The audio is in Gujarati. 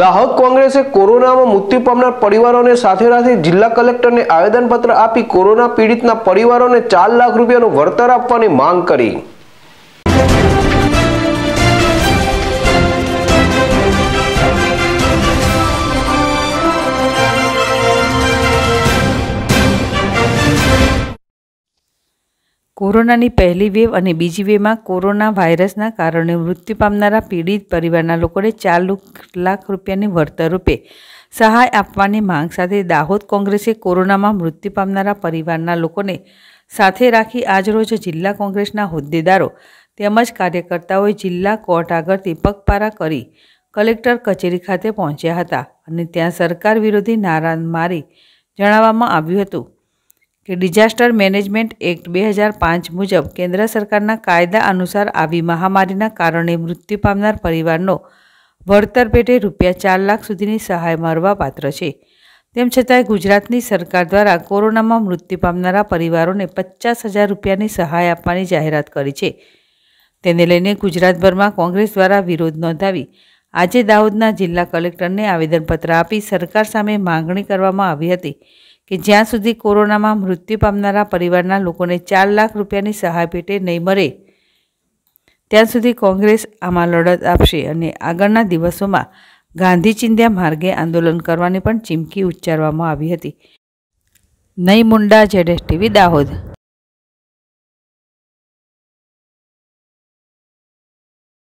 દાહક કોંગ્રેસે કોરોનામાં મૃત્યુ પામનાર પરિવારોને સાથે સાથે જિલ્લા કલેક્ટરને આવેદનપત્ર આપી કોરોના પીડિતના પરિવારોને ચાર લાખ રૂપિયાનું વળતર આપવાની માંગ કરી કોરોનાની પહેલી વેવ અને બીજી વેવમાં કોરોના વાયરસના કારણે મૃત્યુ પામનારા પીડિત પરિવારના લોકોને ચાર લાખ રૂપિયાની વળતર રૂપે સહાય આપવાની માંગ સાથે દાહોદ કોંગ્રેસે કોરોનામાં મૃત્યુ પામનારા પરિવારના લોકોને સાથે રાખી આજરોજ જિલ્લા કોંગ્રેસના હોદ્દેદારો તેમજ કાર્યકર્તાઓએ જિલ્લા કોર્ટ આગળ દીપકપારા કરી કલેક્ટર કચેરી ખાતે પહોંચ્યા હતા અને ત્યાં સરકાર વિરોધી નારા મારી જણાવવામાં આવ્યું હતું કે ડિઝાસ્ટર મેનેજમેન્ટ એક્ટ બે હજાર પાંચ મુજબ કેન્દ્ર સરકારના કાયદા અનુસાર આવી મહામારીના કારણે મૃત્યુ પામનાર પરિવારનો વળતર પેટે રૂપિયા ચાર લાખ સુધીની સહાય પાત્ર છે તેમ છતાંય ગુજરાતની સરકાર દ્વારા કોરોનામાં મૃત્યુ પામનારા પરિવારોને પચાસ હજાર રૂપિયાની સહાય આપવાની જાહેરાત કરી છે તેને લઈને ગુજરાતભરમાં કોંગ્રેસ દ્વારા વિરોધ નોંધાવી આજે દાહોદના જિલ્લા કલેક્ટરને આવેદનપત્ર આપી સરકાર સામે માંગણી કરવામાં આવી હતી કે જ્યાં સુધી કોરોનામાં મૃત્યુ પામનારા પરિવારના લોકોને ચાર લાખ રૂપિયાની સહાય પેટે નહીં મળે ત્યાં સુધી કોંગ્રેસ આમાં લડત આપશે અને આગળના દિવસોમાં ગાંધી ચિંધ્યા માર્ગે આંદોલન કરવાની પણ ચીમકી ઉચ્ચારવામાં આવી હતી નહીં મુંડા જેડેશ ટીવી દાહોદ